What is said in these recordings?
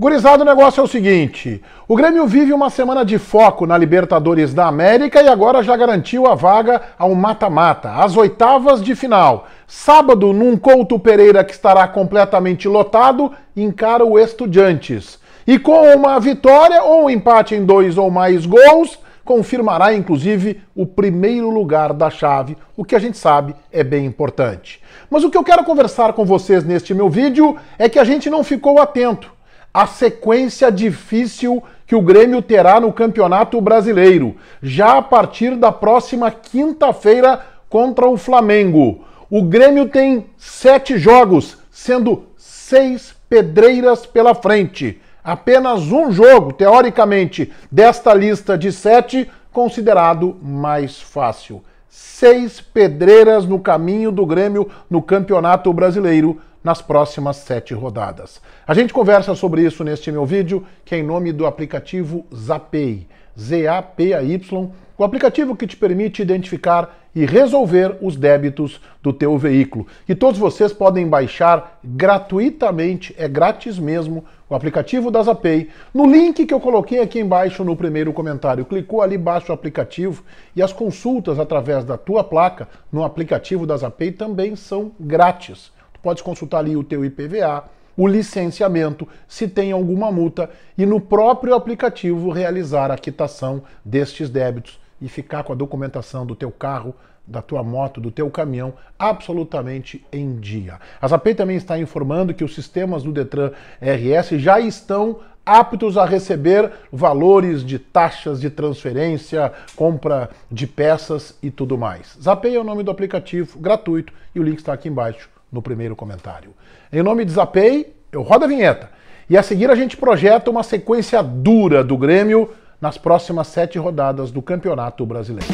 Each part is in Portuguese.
Gurizado, o negócio é o seguinte: o Grêmio vive uma semana de foco na Libertadores da América e agora já garantiu a vaga ao mata-mata, às oitavas de final. Sábado, num Couto Pereira que estará completamente lotado, encara o Estudiantes. E com uma vitória ou um empate em dois ou mais gols, confirmará inclusive o primeiro lugar da chave, o que a gente sabe é bem importante. Mas o que eu quero conversar com vocês neste meu vídeo é que a gente não ficou atento a sequência difícil que o Grêmio terá no Campeonato Brasileiro, já a partir da próxima quinta-feira contra o Flamengo. O Grêmio tem sete jogos, sendo seis pedreiras pela frente. Apenas um jogo, teoricamente, desta lista de sete, considerado mais fácil seis pedreiras no caminho do Grêmio no Campeonato Brasileiro nas próximas sete rodadas. A gente conversa sobre isso neste meu vídeo, que é em nome do aplicativo Zapay, Z-A-P-A-Y, o aplicativo que te permite identificar e resolver os débitos do teu veículo. E todos vocês podem baixar gratuitamente, é grátis mesmo, o aplicativo da Zapay, no link que eu coloquei aqui embaixo no primeiro comentário. Clicou ali, embaixo o aplicativo e as consultas através da tua placa no aplicativo da Zapay também são grátis. Tu podes consultar ali o teu IPVA, o licenciamento, se tem alguma multa e no próprio aplicativo realizar a quitação destes débitos e ficar com a documentação do teu carro da tua moto, do teu caminhão, absolutamente em dia. A Zapay também está informando que os sistemas do Detran RS já estão aptos a receber valores de taxas de transferência, compra de peças e tudo mais. Zapei é o nome do aplicativo, gratuito, e o link está aqui embaixo no primeiro comentário. Em nome de Zapei, eu rodo a vinheta. E a seguir a gente projeta uma sequência dura do Grêmio nas próximas sete rodadas do Campeonato Brasileiro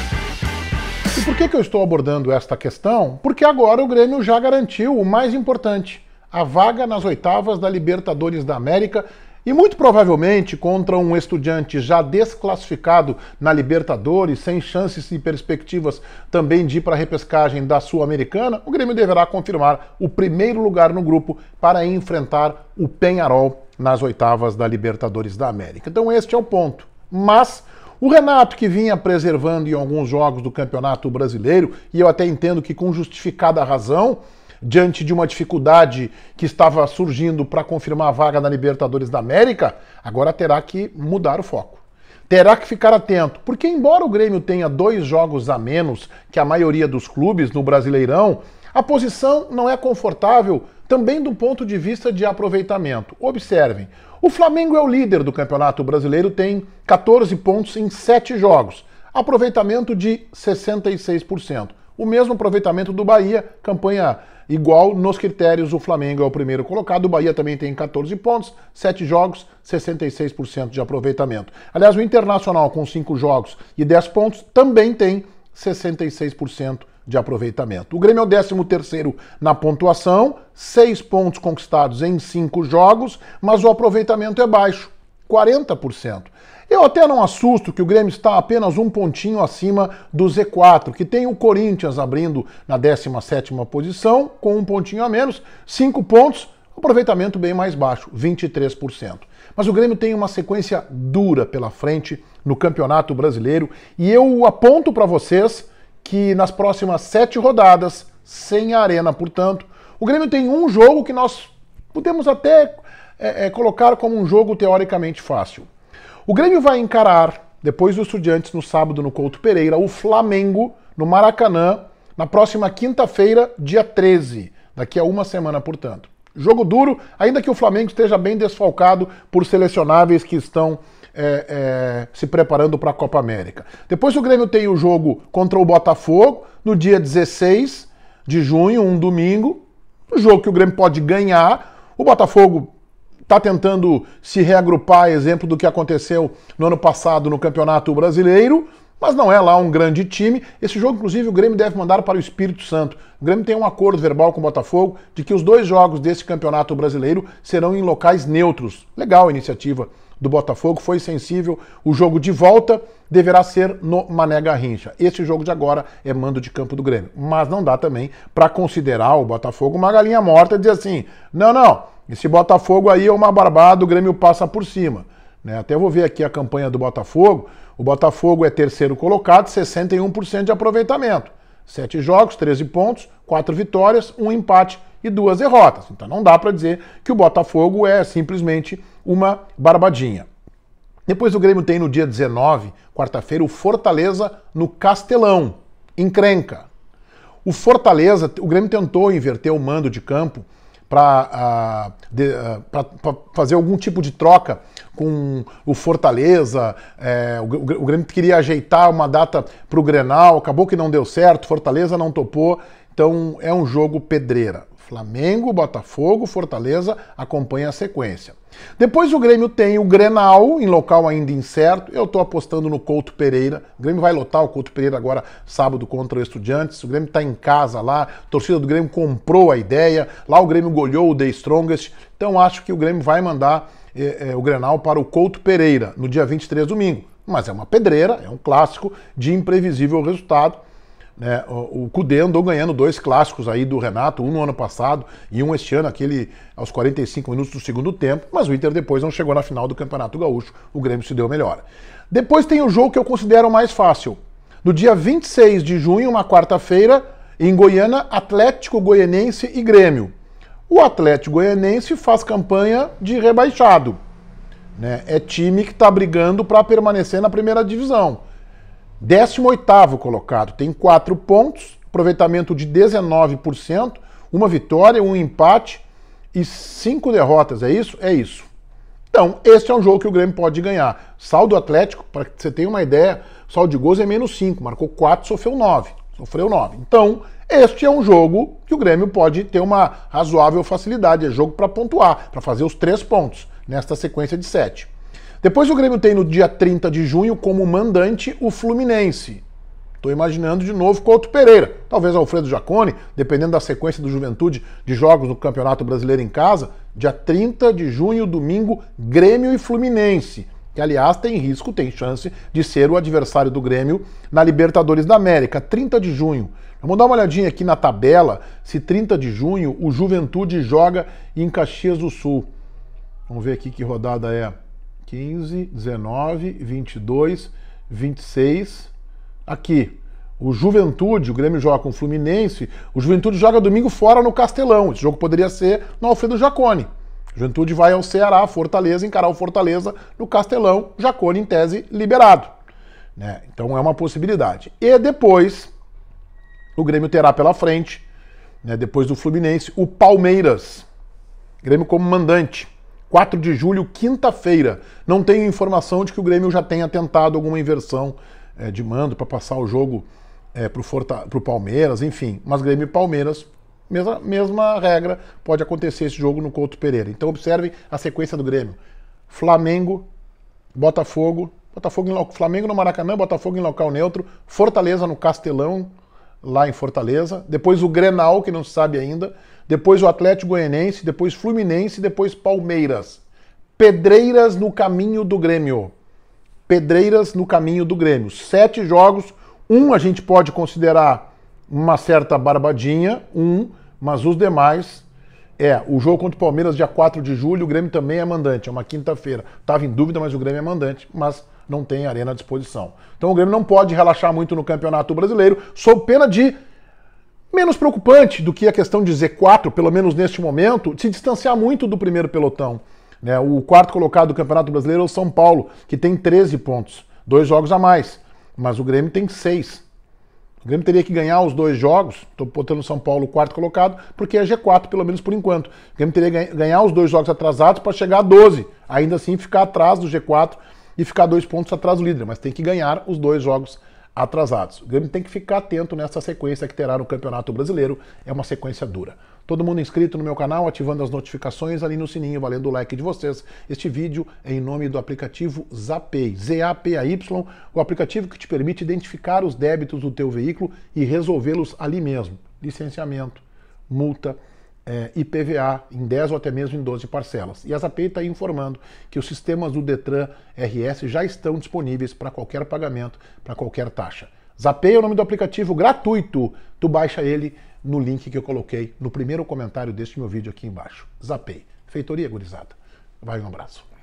por que, que eu estou abordando esta questão? Porque agora o Grêmio já garantiu o mais importante: a vaga nas oitavas da Libertadores da América. E muito provavelmente contra um estudante já desclassificado na Libertadores, sem chances e perspectivas também de ir para a repescagem da Sul-Americana, o Grêmio deverá confirmar o primeiro lugar no grupo para enfrentar o Penharol nas oitavas da Libertadores da América. Então este é o ponto. Mas o Renato, que vinha preservando em alguns jogos do Campeonato Brasileiro, e eu até entendo que com justificada razão, diante de uma dificuldade que estava surgindo para confirmar a vaga na Libertadores da América, agora terá que mudar o foco. Terá que ficar atento, porque embora o Grêmio tenha dois jogos a menos que a maioria dos clubes no Brasileirão, a posição não é confortável também do ponto de vista de aproveitamento. Observem, o Flamengo é o líder do Campeonato Brasileiro, tem 14 pontos em 7 jogos, aproveitamento de 66%. O mesmo aproveitamento do Bahia, campanha igual nos critérios, o Flamengo é o primeiro colocado, o Bahia também tem 14 pontos, 7 jogos, 66% de aproveitamento. Aliás, o Internacional com 5 jogos e 10 pontos também tem 66% de aproveitamento. O Grêmio é o 13 na pontuação, seis pontos conquistados em cinco jogos, mas o aproveitamento é baixo, 40%. Eu até não assusto que o Grêmio está apenas um pontinho acima do Z4, que tem o Corinthians abrindo na 17 posição, com um pontinho a menos, cinco pontos, aproveitamento bem mais baixo, 23%. Mas o Grêmio tem uma sequência dura pela frente no Campeonato Brasileiro e eu aponto para vocês que nas próximas sete rodadas, sem arena, portanto, o Grêmio tem um jogo que nós podemos até é, é, colocar como um jogo teoricamente fácil. O Grêmio vai encarar, depois dos Estudiantes, no sábado no Couto Pereira, o Flamengo no Maracanã, na próxima quinta-feira, dia 13, daqui a uma semana, portanto. Jogo duro, ainda que o Flamengo esteja bem desfalcado por selecionáveis que estão é, é, se preparando para a Copa América. Depois o Grêmio tem o jogo contra o Botafogo, no dia 16 de junho, um domingo. Um jogo que o Grêmio pode ganhar. O Botafogo está tentando se reagrupar, exemplo do que aconteceu no ano passado no Campeonato Brasileiro, mas não é lá um grande time. Esse jogo, inclusive, o Grêmio deve mandar para o Espírito Santo. O Grêmio tem um acordo verbal com o Botafogo de que os dois jogos desse Campeonato Brasileiro serão em locais neutros. Legal a iniciativa do Botafogo foi sensível. O jogo de volta deverá ser no Mané Garrincha. Esse jogo de agora é mando de campo do Grêmio. Mas não dá também para considerar o Botafogo uma galinha morta e dizer assim: não, não, esse Botafogo aí é uma barbada, o Grêmio passa por cima. Né? Até vou ver aqui a campanha do Botafogo. O Botafogo é terceiro colocado, 61% de aproveitamento. Sete jogos, 13 pontos, quatro vitórias, um empate e duas derrotas. Então não dá para dizer que o Botafogo é simplesmente uma barbadinha. Depois o Grêmio tem no dia 19, quarta-feira, o Fortaleza no Castelão, em Crenca. O Fortaleza, o Grêmio tentou inverter o mando de campo para uh, ah, ah, fazer algum tipo de troca com o Fortaleza. É, o, o, Grêmio queria ajeitar uma data para o Grenal, acabou que não deu certo, Fortaleza não topou. Então é um jogo pedreira. Flamengo, Botafogo, Fortaleza acompanha a sequência. Depois o Grêmio tem o Grenal, em local ainda incerto. Eu estou apostando no Couto Pereira. O Grêmio vai lotar o Couto Pereira agora sábado contra o Estudiantes. O Grêmio está em casa lá. A torcida do Grêmio comprou a ideia. Lá o Grêmio goleou o The Strongest. Então acho que o Grêmio vai mandar eh, eh, o Grenal para o Couto Pereira no dia 23, domingo. Mas é uma pedreira, é um clássico de imprevisível resultado. Né? O Cudê andou ganhando dois clássicos aí do Renato, um no ano passado e um este ano, aquele aos 45 minutos do segundo tempo, mas o Inter depois não chegou na final do Campeonato Gaúcho, o Grêmio se deu melhor. Depois tem o jogo que eu considero mais fácil. No dia 26 de junho, uma quarta-feira, em Goiânia, Atlético Goianense e Grêmio. O Atlético Goianense faz campanha de rebaixado. Né? É time que está brigando para permanecer na primeira divisão. 18 oitavo colocado, tem 4 pontos, aproveitamento de 19%, uma vitória, um empate e cinco derrotas, é isso? É isso. Então, esse é um jogo que o Grêmio pode ganhar. Saldo Atlético, para que você tenha uma ideia, saldo de gols é menos 5, marcou 4, sofreu 9. Sofreu 9. Então, este é um jogo que o Grêmio pode ter uma razoável facilidade. É jogo para pontuar, para fazer os três pontos nesta sequência de sete. Depois o Grêmio tem no dia 30 de junho como mandante o Fluminense. Estou imaginando de novo Couto Pereira, talvez Alfredo Jacone, dependendo da sequência do Juventude de jogos no Campeonato Brasileiro em casa. Dia 30 de junho, domingo, Grêmio e Fluminense, que aliás tem risco, tem chance de ser o adversário do Grêmio na Libertadores da América, 30 de junho. Vamos dar uma olhadinha aqui na tabela, se 30 de junho o Juventude joga em Caxias do Sul. Vamos ver aqui que rodada é. 15, 19, 22, 26. Aqui. O Juventude, o Grêmio joga com o Fluminense. O Juventude joga domingo fora no Castelão. Esse jogo poderia ser no Alfredo Jacone. Juventude vai ao Ceará, Fortaleza, encarar o Fortaleza no Castelão. Jacone, em tese, liberado. Né? Então é uma possibilidade. E depois, o Grêmio terá pela frente, né, depois do Fluminense, o Palmeiras. Grêmio como mandante. 4 de julho, quinta-feira. Não tenho informação de que o Grêmio já tenha tentado alguma inversão é, de mando para passar o jogo é, para o Palmeiras, enfim. Mas Grêmio e Palmeiras, mesma, mesma regra, pode acontecer esse jogo no Couto Pereira. Então observe a sequência do Grêmio. Flamengo, Botafogo, Botafogo em, Flamengo no Maracanã, Botafogo em local neutro, Fortaleza no Castelão, lá em Fortaleza, depois o Grenal, que não se sabe ainda, depois o Atlético Goianense, depois Fluminense, depois Palmeiras. Pedreiras no caminho do Grêmio. Pedreiras no caminho do Grêmio. Sete jogos, um a gente pode considerar uma certa barbadinha, um, mas os demais é, o jogo contra o Palmeiras, dia 4 de julho, o Grêmio também é mandante, é uma quinta-feira. Tava em dúvida, mas o Grêmio é mandante. Mas não tem arena à disposição. Então o Grêmio não pode relaxar muito no Campeonato Brasileiro, sob pena de menos preocupante do que a questão de Z4, pelo menos neste momento, se distanciar muito do primeiro pelotão. Né? O quarto colocado do Campeonato Brasileiro é o São Paulo, que tem 13 pontos, dois jogos a mais. Mas o Grêmio tem seis. O Grêmio teria que ganhar os dois jogos, estou botando o São Paulo quarto colocado, porque é G4, pelo menos por enquanto. O Grêmio teria que ganhar os dois jogos atrasados para chegar a 12, ainda assim ficar atrás do G4 e ficar dois pontos atrás do líder, mas tem que ganhar os dois jogos atrasados. O Grêmio tem que ficar atento nessa sequência que terá no Campeonato Brasileiro, é uma sequência dura. Todo mundo inscrito no meu canal, ativando as notificações ali no sininho, valendo o like de vocês. Este vídeo é em nome do aplicativo Zapay, Z-A-P-A-Y, o aplicativo que te permite identificar os débitos do teu veículo e resolvê-los ali mesmo. Licenciamento, multa, é, IPVA em 10 ou até mesmo em 12 parcelas. E a Zapay está informando que os sistemas do Detran RS já estão disponíveis para qualquer pagamento, para qualquer taxa. Zapay é o nome do aplicativo gratuito. Tu baixa ele no link que eu coloquei no primeiro comentário deste meu vídeo aqui embaixo. Zapay. Feitoria gurizada. Vai um abraço.